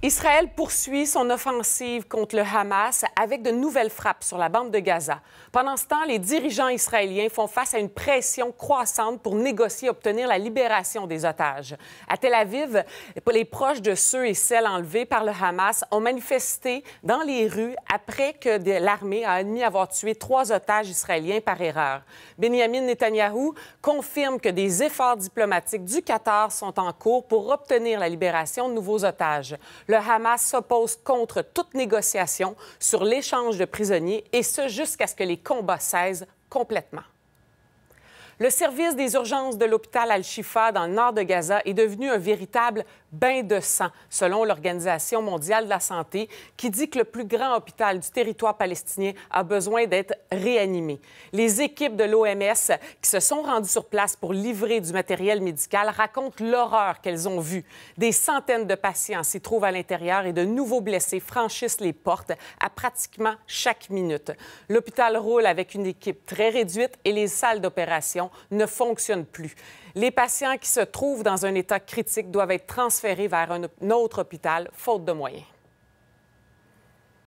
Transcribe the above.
Israël poursuit son offensive contre le Hamas avec de nouvelles frappes sur la bande de Gaza. Pendant ce temps, les dirigeants israéliens font face à une pression croissante pour négocier et obtenir la libération des otages. À Tel Aviv, les proches de ceux et celles enlevés par le Hamas ont manifesté dans les rues après que l'armée a admis avoir tué trois otages israéliens par erreur. Benjamin Netanyahu confirme que des efforts diplomatiques du Qatar sont en cours pour obtenir la libération de nouveaux otages. Le Hamas s'oppose contre toute négociation sur l'échange de prisonniers et ce jusqu'à ce que les combats cessent complètement. Le service des urgences de l'hôpital Al-Shifa dans le nord de Gaza est devenu un véritable bain de sang, selon l'Organisation mondiale de la santé, qui dit que le plus grand hôpital du territoire palestinien a besoin d'être réanimé. Les équipes de l'OMS qui se sont rendues sur place pour livrer du matériel médical racontent l'horreur qu'elles ont vue. Des centaines de patients s'y trouvent à l'intérieur et de nouveaux blessés franchissent les portes à pratiquement chaque minute. L'hôpital roule avec une équipe très réduite et les salles d'opération ne fonctionne plus. Les patients qui se trouvent dans un état critique doivent être transférés vers un autre hôpital, faute de moyens.